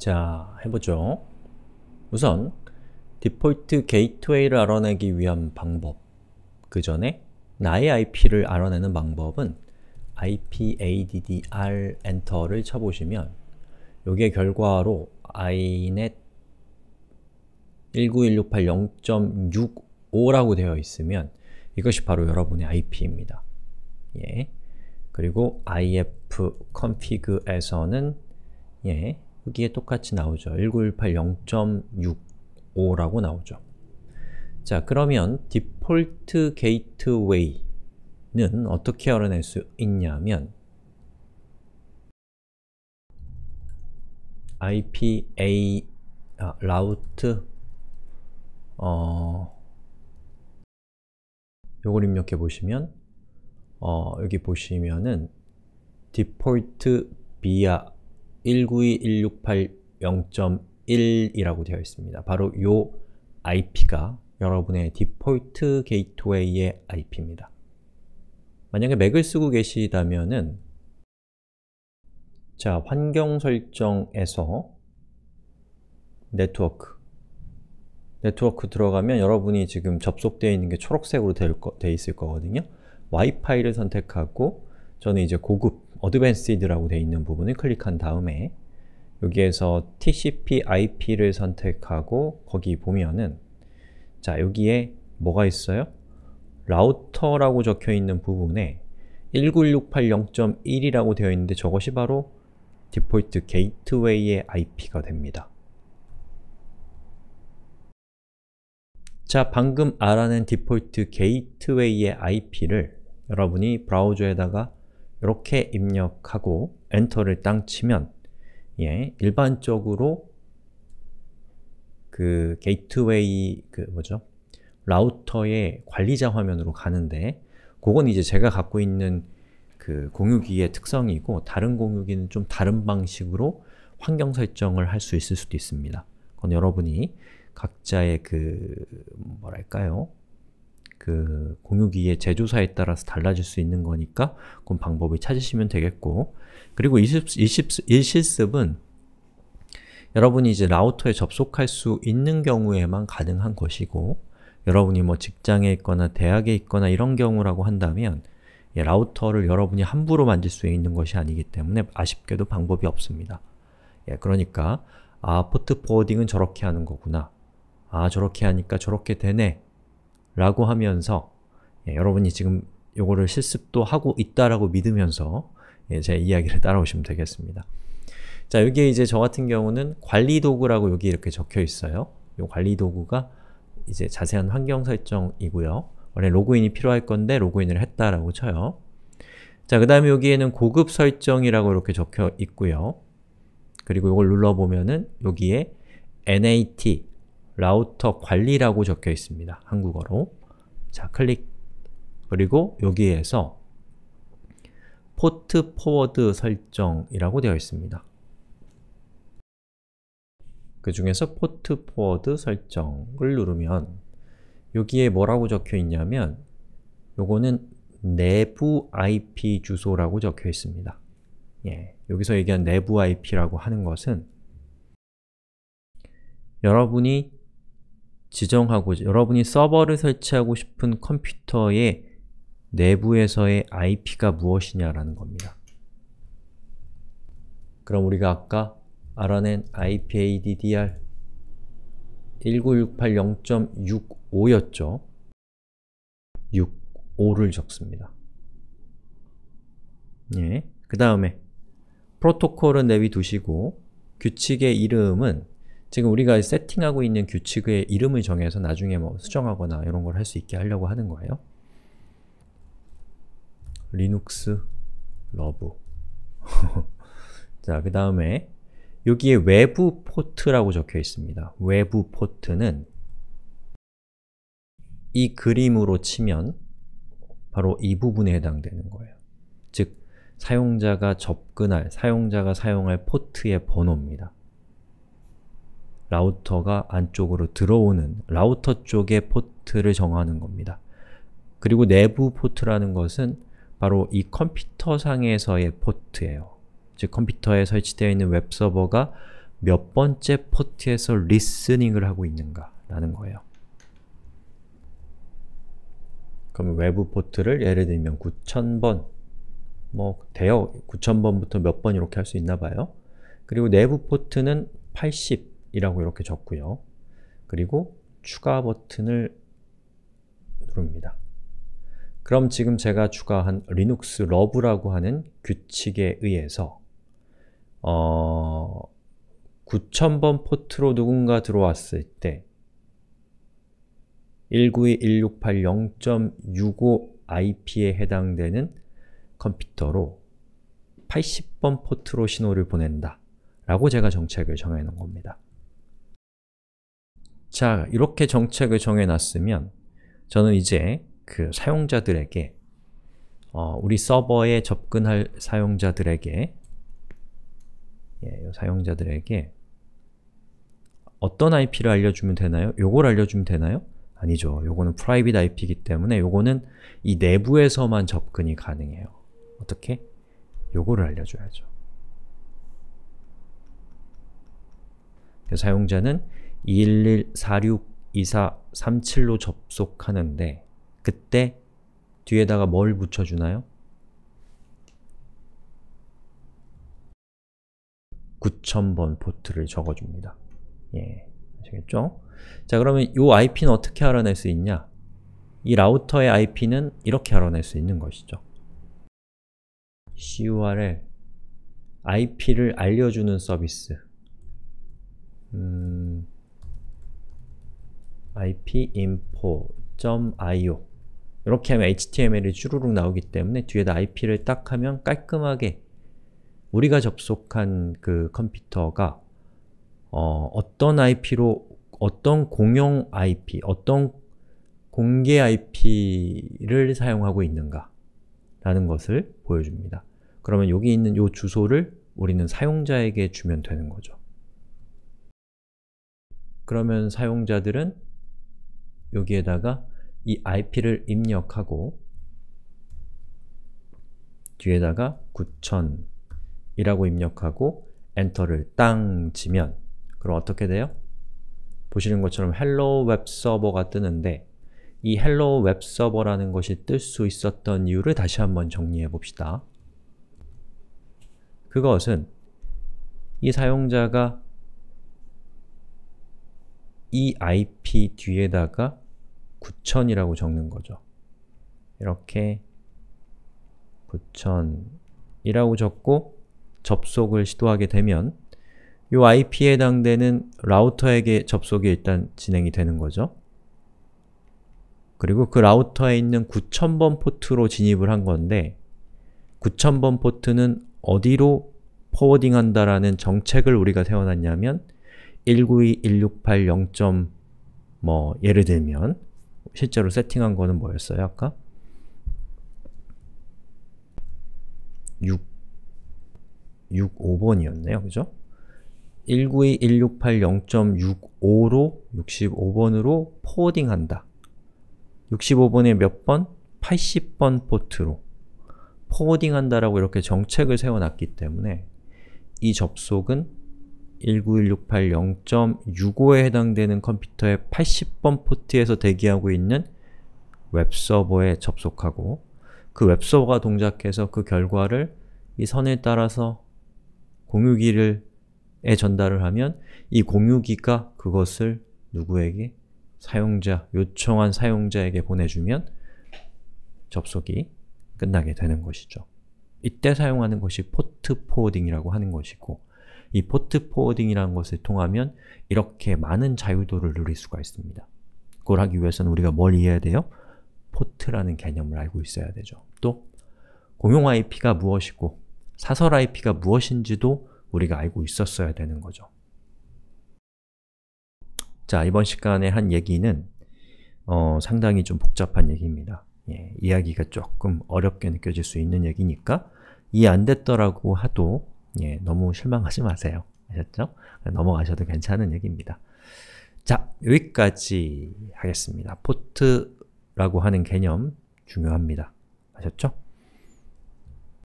자, 해보죠. 우선 디폴트 게이트웨이를 알아내기 위한 방법 그 전에 나의 IP를 알아내는 방법은 ipaddr 엔터를 쳐보시면 여기에 결과로 inet 19168.0.65라고 되어 있으면 이것이 바로 여러분의 IP입니다. 예. 그리고 ifconfig에서는 예. 크기에 똑같이 나오죠. 1 9 8 0.65라고 나오죠. 자, 그러면 디폴트 게이트웨이는 어떻게 알아낼 수 있냐면 IPA 아, 라우트 어 요걸 입력해 보시면 어 여기 보시면은 디폴트 비아 192.168.0.1이라고 되어 있습니다. 바로 요 IP가 여러분의 디폴트 게이트웨이의 IP입니다. 만약에 맥을 쓰고 계시다면은 자, 환경 설정에서 네트워크 네트워크 들어가면 여러분이 지금 접속되어 있는 게 초록색으로 되어 있을 거거든요. 와이파이를 선택하고 저는 이제 고급 어드밴스드라고 되어 있는 부분을 클릭한 다음에 여기에서 TCP IP를 선택하고 거기 보면은 자 여기에 뭐가 있어요? 라우터라고 적혀 있는 부분에 19680.1이라고 되어 있는데 저것이 바로 디폴트 게이트웨이의 IP가 됩니다. 자, 방금 알아낸 디폴트 게이트웨이의 IP를 여러분이 브라우저에다가 이렇게 입력하고 엔터를 땅 치면 예, 일반적으로 그 게이트웨이 그 뭐죠? 라우터의 관리자 화면으로 가는데 그건 이제 제가 갖고 있는 그 공유기의 특성이고 다른 공유기는 좀 다른 방식으로 환경 설정을 할 수 있을 수도 있습니다. 그건 여러분이 각자의 그 뭐랄까요? 그 공유기의 제조사에 따라서 달라질 수 있는 거니까 그 방법을 찾으시면 되겠고 그리고 이 실습은 여러분이 이제 라우터에 접속할 수 있는 경우에만 가능한 것이고 여러분이 뭐 직장에 있거나 대학에 있거나 이런 경우라고 한다면 예, 라우터를 여러분이 함부로 만질 수 있는 것이 아니기 때문에 아쉽게도 방법이 없습니다. 예, 그러니까 아, 포트 포워딩은 저렇게 하는 거구나. 아, 저렇게 하니까 저렇게 되네. 라고 하면서 예, 여러분이 지금 요거를 실습도 하고 있다라고 믿으면서 예, 제 이야기를 따라오시면 되겠습니다. 자, 여기에 이제 저 같은 경우는 관리도구라고 여기 이렇게 적혀 있어요. 요 관리도구가 이제 자세한 환경 설정이고요. 원래 로그인이 필요할 건데 로그인을 했다라고 쳐요. 자, 그 다음에 여기에는 고급 설정이라고 이렇게 적혀 있고요. 그리고 이걸 눌러보면은 여기에 NAT, 라우터 관리라고 적혀 있습니다. 한국어로. 자, 클릭. 그리고 여기에서 포트 포워드 설정이라고 되어 있습니다. 그 중에서 포트 포워드 설정을 누르면 여기에 뭐라고 적혀 있냐면 요거는 내부 IP 주소라고 적혀 있습니다. 예, 여기서 얘기한 내부 IP라고 하는 것은 여러분이 지정하고 여러분이 서버를 설치하고 싶은 컴퓨터의 내부에서의 IP가 무엇이냐라는 겁니다. 그럼 우리가 아까 알아낸 IPADDR 19680.65였죠? 65를 적습니다. 예. 그 다음에 프로토콜은 내비두시고 규칙의 이름은 지금 우리가 세팅하고 있는 규칙의 이름을 정해서 나중에 뭐 수정하거나 이런 걸 할 수 있게 하려고 하는 거예요. 리눅스 러브 자, 그 다음에 여기에 외부 포트라고 적혀 있습니다. 외부 포트는 이 그림으로 치면 바로 이 부분에 해당되는 거예요. 즉, 사용자가 접근할, 사용자가 사용할 포트의 번호입니다. 라우터가 안쪽으로 들어오는 라우터 쪽의 포트를 정하는 겁니다. 그리고 내부 포트라는 것은 바로 이 컴퓨터 상에서의 포트예요. 즉 컴퓨터에 설치되어 있는 웹서버가 몇 번째 포트에서 리스닝을 하고 있는가 라는 거예요. 그럼 외부 포트를 예를 들면 9000번 뭐 대여 9000번부터 몇 번 이렇게 할 수 있나 봐요. 그리고 내부 포트는 80 이라고 이렇게 적고요. 그리고 추가 버튼을 누릅니다. 그럼 지금 제가 추가한 리눅스 러브라고 하는 규칙에 의해서 어... 9000번 포트로 누군가 들어왔을 때 192.168.0.65 IP에 해당되는 컴퓨터로 80번 포트로 신호를 보낸다 라고 제가 정책을 정해 놓은 겁니다. 자, 이렇게 정책을 정해놨으면 저는 이제 그 사용자들에게 어, 우리 서버에 접근할 사용자들에게 예, 사용자들에게 어떤 IP를 알려주면 되나요? 요걸 알려주면 되나요? 아니죠. 요거는 프라이빗 IP이기 때문에 요거는 이 내부에서만 접근이 가능해요. 어떻게? 요거를 알려줘야죠. 그 사용자는 211462437로 접속하는데 그때 뒤에다가 뭘 붙여주나요? 9000번 포트를 적어줍니다. 예, 아시겠죠? 자 그러면 이 IP는 어떻게 알아낼 수 있냐? 이 라우터의 IP는 이렇게 알아낼 수 있는 것이죠. curl IP를 알려주는 서비스 음... ipinfo.io 이렇게 하면 HTML이 주르륵 나오기 때문에 뒤에다 IP를 딱 하면 깔끔하게 우리가 접속한 그 컴퓨터가 어, 어떤 IP로 어떤 공용 IP, 어떤 공개 IP를 사용하고 있는가 라는 것을 보여줍니다. 그러면 여기 있는 이 주소를 우리는 사용자에게 주면 되는 거죠. 그러면 사용자들은 여기에다가 이 IP를 입력하고 뒤에다가 9000이라고 입력하고 엔터를 땅 치면 그럼 어떻게 돼요? 보시는 것처럼 헬로 웹서버가 뜨는데 이 헬로 웹서버라는 것이 뜰 수 있었던 이유를 다시 한번 정리해 봅시다. 그것은 이 사용자가 이 IP 뒤에다가 9천이라고 적는 거죠. 이렇게 9천이라고 적고 접속을 시도하게 되면 이 IP에 해당되는 라우터에게 접속이 일단 진행이 되는 거죠. 그리고 그 라우터에 있는 9000번 포트로 진입을 한 건데 9000번 포트는 어디로 포워딩한다라는 정책을 우리가 세워놨냐면 192.168.0. 뭐 예를 들면 실제로 세팅한 거는 뭐였어요, 아까? 6, 65번이었네요, 그죠? 192.168.0.65로 65번으로 포워딩한다. 65번에 몇 번? 80번 포트로 포워딩한다라고 이렇게 정책을 세워놨기 때문에 이 접속은 19168.0.65에 해당되는 컴퓨터의 80번 포트에서 대기하고 있는 웹서버에 접속하고 그 웹서버가 동작해서 그 결과를 이 선에 따라서 공유기를 에 전달을 하면 이 공유기가 그것을 누구에게? 사용자, 요청한 사용자에게 보내주면 접속이 끝나게 되는 것이죠. 이때 사용하는 것이 포트 포워딩이라고 하는 것이고 이 포트 포워딩이라는 것을 통하면 이렇게 많은 자유도를 누릴 수가 있습니다. 그걸 하기 위해서는 우리가 뭘 이해해야 돼요? 포트라는 개념을 알고 있어야 되죠. 또 공용 IP가 무엇이고 사설 IP가 무엇인지도 우리가 알고 있었어야 되는 거죠. 자, 이번 시간에 한 얘기는 어, 상당히 좀 복잡한 얘기입니다. 예, 이야기가 조금 어렵게 느껴질 수 있는 얘기니까 이해 안 됐더라고 하도 예, 너무 실망하지 마세요. 아셨죠? 넘어가셔도 괜찮은 얘기입니다. 자, 여기까지 하겠습니다. 포트라고 하는 개념 중요합니다. 아셨죠?